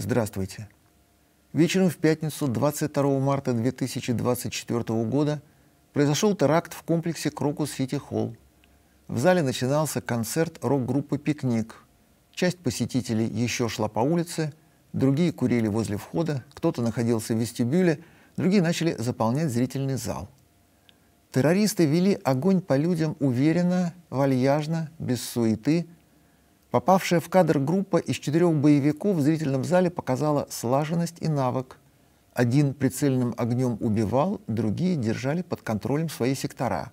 Здравствуйте. Вечером в пятницу 22 марта 2024 года произошел теракт в комплексе Крокус Сити Холл. В зале начинался концерт рок-группы «Пикник». Часть посетителей еще шла по улице, другие курили возле входа, кто-то находился в вестибюле, другие начали заполнять зрительный зал. Террористы вели огонь по людям уверенно, вальяжно, без суеты – Попавшая в кадр группа из четырех боевиков в зрительном зале показала слаженность и навык. Один прицельным огнем убивал, другие держали под контролем свои сектора.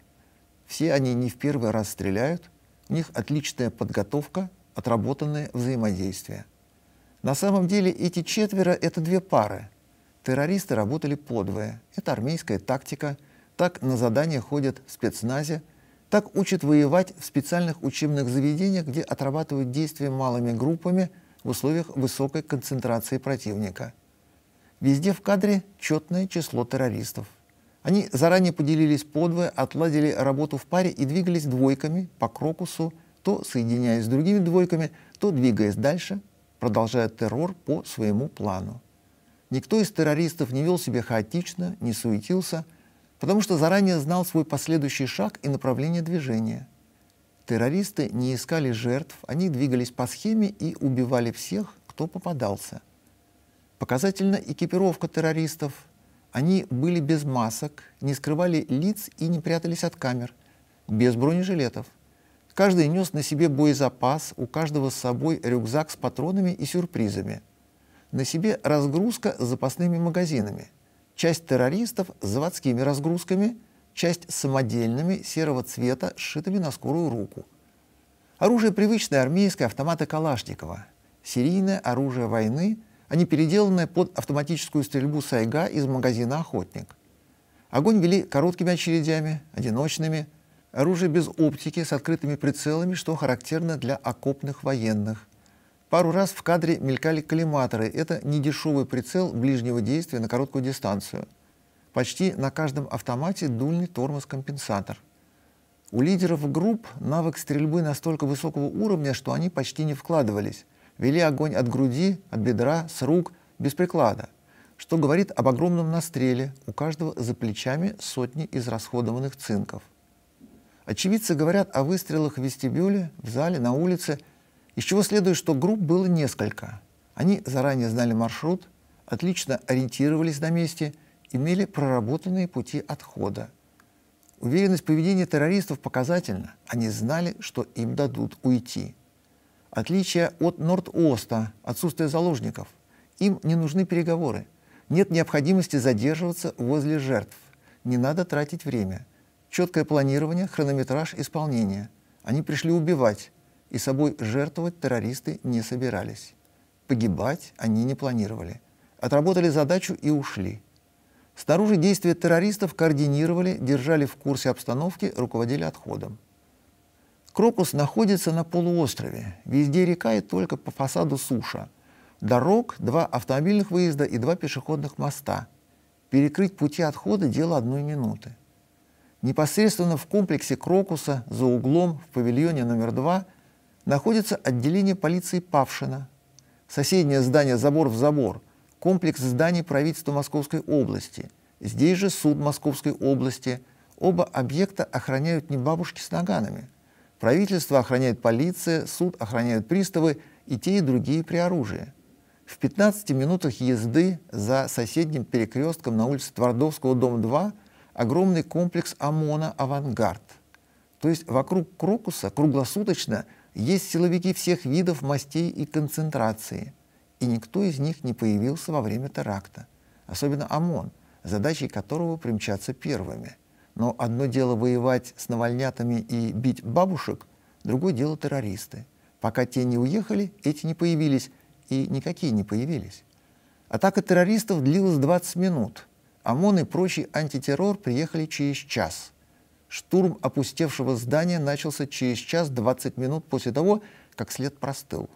Все они не в первый раз стреляют, у них отличная подготовка, отработанное взаимодействие. На самом деле эти четверо – это две пары. Террористы работали подвое. Это армейская тактика. Так на задания ходят в спецназе – так учат воевать в специальных учебных заведениях, где отрабатывают действия малыми группами в условиях высокой концентрации противника. Везде в кадре четное число террористов. Они заранее поделились подвое, отладили работу в паре и двигались двойками по крокусу, то соединяясь с другими двойками, то двигаясь дальше, продолжая террор по своему плану. Никто из террористов не вел себя хаотично, не суетился – потому что заранее знал свой последующий шаг и направление движения. Террористы не искали жертв, они двигались по схеме и убивали всех, кто попадался. Показательна экипировка террористов. Они были без масок, не скрывали лиц и не прятались от камер, без бронежилетов. Каждый нес на себе боезапас, у каждого с собой рюкзак с патронами и сюрпризами. На себе разгрузка с запасными магазинами – Часть террористов с заводскими разгрузками, часть самодельными, серого цвета, сшитыми на скорую руку. Оружие привычное армейское автоматы Калашникова. Серийное оружие войны, они переделаны под автоматическую стрельбу Сайга из магазина «Охотник». Огонь вели короткими очередями, одиночными, оружие без оптики с открытыми прицелами, что характерно для окопных военных – Пару раз в кадре мелькали коллиматоры. Это недешевый прицел ближнего действия на короткую дистанцию. Почти на каждом автомате дульный тормоз-компенсатор. У лидеров групп навык стрельбы настолько высокого уровня, что они почти не вкладывались. Вели огонь от груди, от бедра, с рук, без приклада. Что говорит об огромном настреле, у каждого за плечами сотни израсходованных цинков. Очевидцы говорят о выстрелах в вестибюле, в зале, на улице – из чего следует, что групп было несколько. Они заранее знали маршрут, отлично ориентировались на месте, имели проработанные пути отхода. Уверенность поведения террористов показательна. Они знали, что им дадут уйти. Отличие от Норд-Оста, отсутствие заложников. Им не нужны переговоры. Нет необходимости задерживаться возле жертв. Не надо тратить время. Четкое планирование, хронометраж исполнения. Они пришли убивать и собой жертвовать террористы не собирались. Погибать они не планировали. Отработали задачу и ушли. Снаружи действия террористов координировали, держали в курсе обстановки, руководили отходом. Крокус находится на полуострове. Везде река и только по фасаду суша. Дорог, два автомобильных выезда и два пешеходных моста. Перекрыть пути отхода – дело одной минуты. Непосредственно в комплексе Крокуса за углом в павильоне номер два находится отделение полиции Павшина, соседнее здание «Забор в забор», комплекс зданий правительства Московской области. Здесь же суд Московской области. Оба объекта охраняют не бабушки с наганами. Правительство охраняет полиция, суд охраняют приставы и те, и другие при оружии. В 15 минутах езды за соседним перекрестком на улице Твардовского, дом 2, огромный комплекс ОМОНа «Авангард». То есть вокруг Крокуса круглосуточно – есть силовики всех видов, мастей и концентрации. И никто из них не появился во время теракта. Особенно ОМОН, задачей которого примчаться первыми. Но одно дело воевать с навальнятами и бить бабушек, другое дело террористы. Пока те не уехали, эти не появились, и никакие не появились. Атака террористов длилась 20 минут. ОМОН и прочий антитеррор приехали через час – Штурм опустевшего здания начался через час 20 минут после того, как след простыл.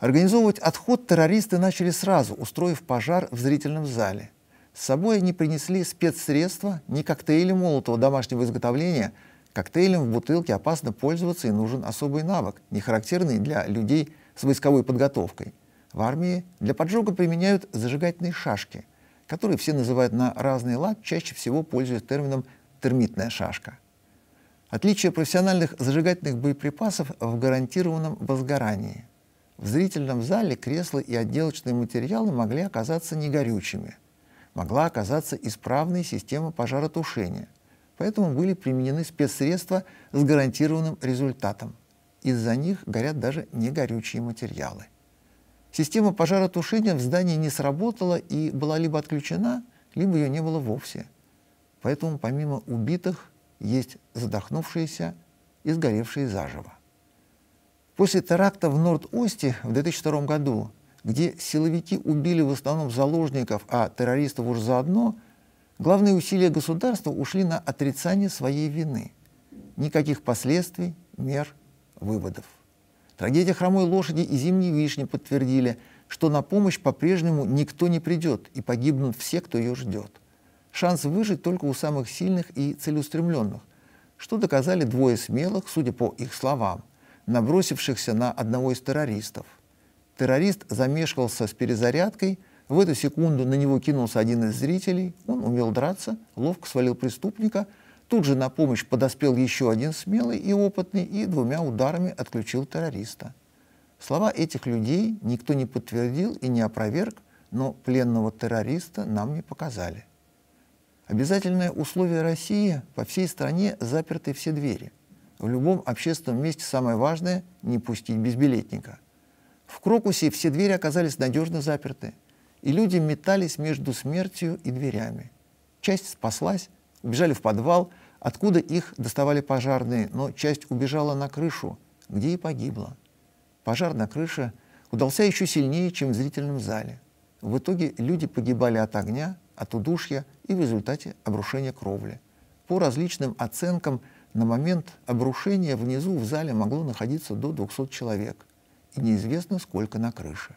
Организовывать отход террористы начали сразу, устроив пожар в зрительном зале. С собой они принесли спецсредства, не коктейли молотого домашнего изготовления. Коктейлем в бутылке опасно пользоваться и нужен особый навык, не характерный для людей с войсковой подготовкой. В армии для поджога применяют зажигательные шашки, которые все называют на разный лад, чаще всего пользуясь термином термитная шашка. Отличие профессиональных зажигательных боеприпасов в гарантированном возгорании. В зрительном зале кресла и отделочные материалы могли оказаться негорючими. Могла оказаться исправной система пожаротушения. Поэтому были применены спецсредства с гарантированным результатом. Из-за них горят даже негорючие материалы. Система пожаротушения в здании не сработала и была либо отключена, либо ее не было вовсе – Поэтому помимо убитых есть задохнувшиеся и сгоревшие заживо. После теракта в Норд-Осте в 2002 году, где силовики убили в основном заложников, а террористов уже заодно, главные усилия государства ушли на отрицание своей вины. Никаких последствий, мер, выводов. Трагедия хромой лошади и зимней вишни подтвердили, что на помощь по-прежнему никто не придет и погибнут все, кто ее ждет – Шанс выжить только у самых сильных и целеустремленных, что доказали двое смелых, судя по их словам, набросившихся на одного из террористов. Террорист замешкался с перезарядкой, в эту секунду на него кинулся один из зрителей, он умел драться, ловко свалил преступника, тут же на помощь подоспел еще один смелый и опытный и двумя ударами отключил террориста. Слова этих людей никто не подтвердил и не опроверг, но пленного террориста нам не показали. Обязательное условие России – по всей стране заперты все двери. В любом общественном месте самое важное – не пустить безбилетника. В Крокусе все двери оказались надежно заперты, и люди метались между смертью и дверями. Часть спаслась, убежали в подвал, откуда их доставали пожарные, но часть убежала на крышу, где и погибла. Пожар на крыше удался еще сильнее, чем в зрительном зале. В итоге люди погибали от огня – от удушья и в результате обрушения кровли. По различным оценкам, на момент обрушения внизу в зале могло находиться до 200 человек, и неизвестно, сколько на крыше.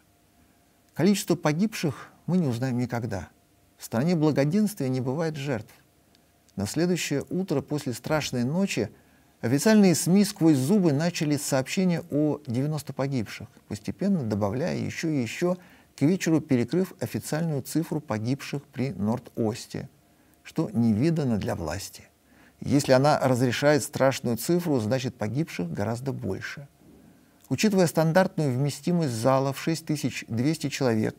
Количество погибших мы не узнаем никогда. В стране благоденствия не бывает жертв. На следующее утро после страшной ночи официальные СМИ сквозь зубы начали сообщение о 90 погибших, постепенно добавляя еще и еще к вечеру перекрыв официальную цифру погибших при Норд-Осте, что невидано для власти. Если она разрешает страшную цифру, значит погибших гораздо больше. Учитывая стандартную вместимость зала в 6200 человек,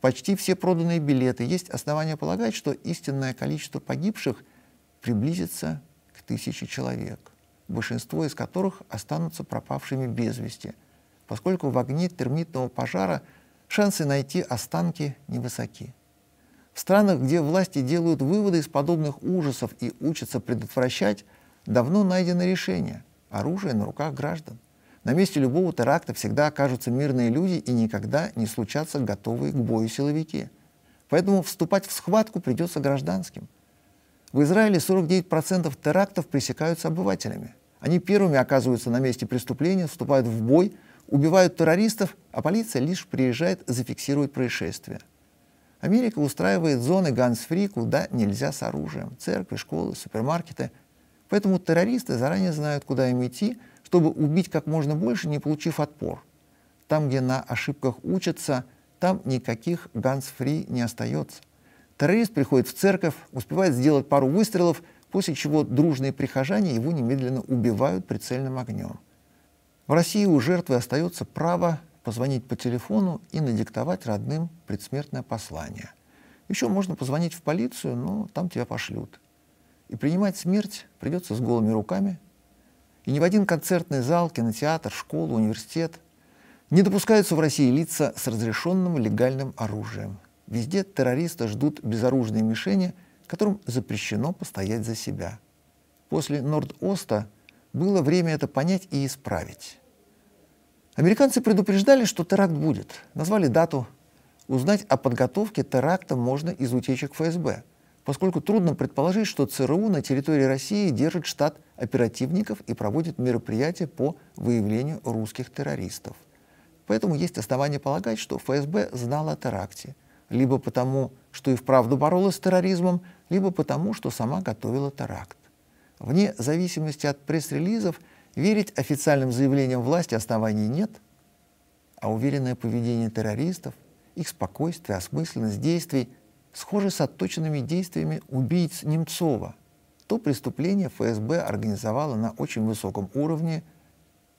почти все проданные билеты, есть основания полагать, что истинное количество погибших приблизится к тысяче человек, большинство из которых останутся пропавшими без вести, поскольку в огне термитного пожара – шансы найти останки невысоки. В странах, где власти делают выводы из подобных ужасов и учатся предотвращать, давно найдено решение – оружие на руках граждан. На месте любого теракта всегда окажутся мирные люди и никогда не случатся готовые к бою силовики. Поэтому вступать в схватку придется гражданским. В Израиле 49% терактов пресекаются обывателями. Они первыми оказываются на месте преступления, вступают в бой – убивают террористов, а полиция лишь приезжает зафиксировать происшествие. Америка устраивает зоны ганс-фри, куда нельзя с оружием. Церкви, школы, супермаркеты. Поэтому террористы заранее знают, куда им идти, чтобы убить как можно больше, не получив отпор. Там, где на ошибках учатся, там никаких ганс-фри не остается. Террорист приходит в церковь, успевает сделать пару выстрелов, после чего дружные прихожане его немедленно убивают прицельным огнем. В России у жертвы остается право позвонить по телефону и надиктовать родным предсмертное послание. Еще можно позвонить в полицию, но там тебя пошлют. И принимать смерть придется с голыми руками. И ни в один концертный зал, кинотеатр, школу, университет не допускаются в России лица с разрешенным легальным оружием. Везде террористы ждут безоружные мишени, которым запрещено постоять за себя. После Норд-Оста было время это понять и исправить. Американцы предупреждали, что теракт будет. Назвали дату. Узнать о подготовке теракта можно из утечек ФСБ, поскольку трудно предположить, что ЦРУ на территории России держит штат оперативников и проводит мероприятия по выявлению русских террористов. Поэтому есть основания полагать, что ФСБ знала о теракте, либо потому, что и вправду боролась с терроризмом, либо потому, что сама готовила теракт. Вне зависимости от пресс-релизов – Верить официальным заявлениям власти оснований нет, а уверенное поведение террористов, их спокойствие, осмысленность действий схожи с отточенными действиями убийц Немцова. То преступление ФСБ организовало на очень высоком уровне,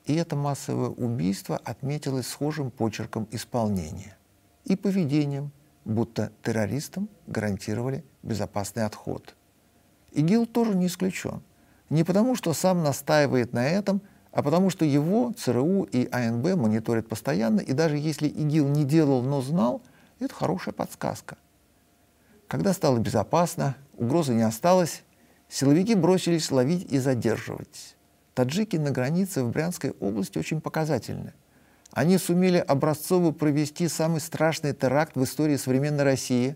и это массовое убийство отметилось схожим почерком исполнения и поведением, будто террористам гарантировали безопасный отход. ИГИЛ тоже не исключен – не потому, что сам настаивает на этом, а потому что его ЦРУ и АНБ мониторят постоянно, и даже если ИГИЛ не делал, но знал, это хорошая подсказка. Когда стало безопасно, угрозы не осталось, силовики бросились ловить и задерживать. Таджики на границе в Брянской области очень показательны. Они сумели образцово провести самый страшный теракт в истории современной России,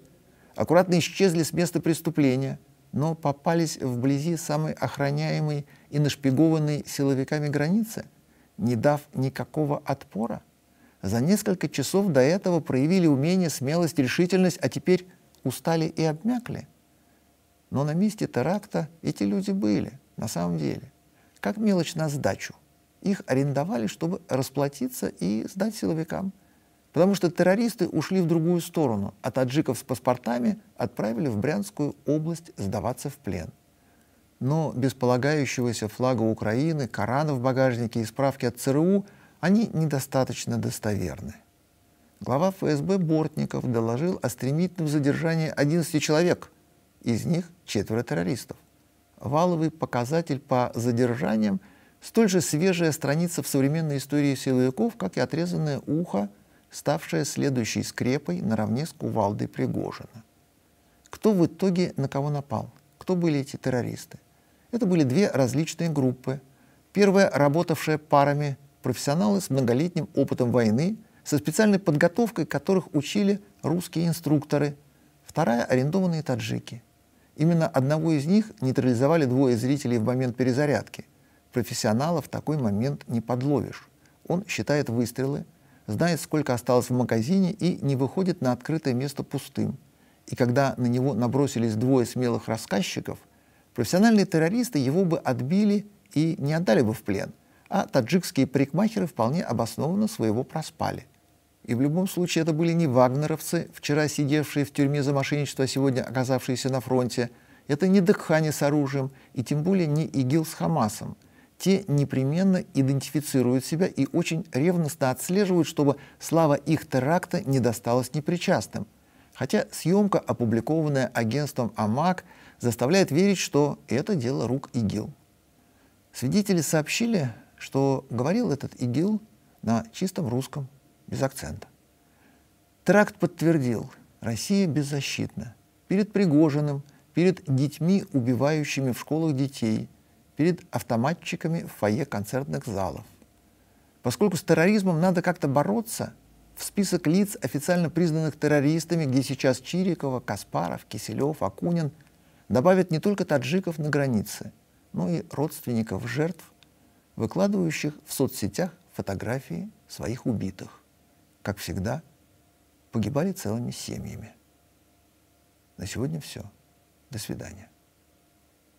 аккуратно исчезли с места преступления – но попались вблизи самой охраняемой и нашпигованной силовиками границы, не дав никакого отпора. За несколько часов до этого проявили умение, смелость, решительность, а теперь устали и обмякли. Но на месте теракта эти люди были, на самом деле. Как мелочь на сдачу. Их арендовали, чтобы расплатиться и сдать силовикам – Потому что террористы ушли в другую сторону, а таджиков с паспортами отправили в Брянскую область сдаваться в плен. Но без полагающегося флага Украины, Корана в багажнике и справки от ЦРУ они недостаточно достоверны. Глава ФСБ Бортников доложил о стремительном задержании 11 человек, из них четверо террористов. Валовый показатель по задержаниям – столь же свежая страница в современной истории силовиков, как и отрезанное ухо – ставшая следующей скрепой наравне с кувалдой Пригожина. Кто в итоге на кого напал? Кто были эти террористы? Это были две различные группы. Первая, работавшая парами профессионалы с многолетним опытом войны, со специальной подготовкой которых учили русские инструкторы. Вторая – арендованные таджики. Именно одного из них нейтрализовали двое зрителей в момент перезарядки. Профессионала в такой момент не подловишь. Он считает выстрелы – знает, сколько осталось в магазине и не выходит на открытое место пустым. И когда на него набросились двое смелых рассказчиков, профессиональные террористы его бы отбили и не отдали бы в плен, а таджикские парикмахеры вполне обоснованно своего проспали. И в любом случае это были не вагнеровцы, вчера сидевшие в тюрьме за мошенничество, а сегодня оказавшиеся на фронте. Это не Декхани с оружием, и тем более не ИГИЛ с Хамасом – те непременно идентифицируют себя и очень ревностно отслеживают, чтобы слава их теракта не досталась непричастным. Хотя съемка, опубликованная агентством АМАК, заставляет верить, что это дело рук ИГИЛ. Свидетели сообщили, что говорил этот ИГИЛ на чистом русском, без акцента. Теракт подтвердил, Россия беззащитна перед Пригожиным, перед детьми, убивающими в школах детей – перед автоматчиками в фойе концертных залов. Поскольку с терроризмом надо как-то бороться, в список лиц, официально признанных террористами, где сейчас Чирикова, Каспаров, Киселев, Акунин, добавят не только таджиков на границе, но и родственников жертв, выкладывающих в соцсетях фотографии своих убитых. Как всегда, погибали целыми семьями. На сегодня все. До свидания.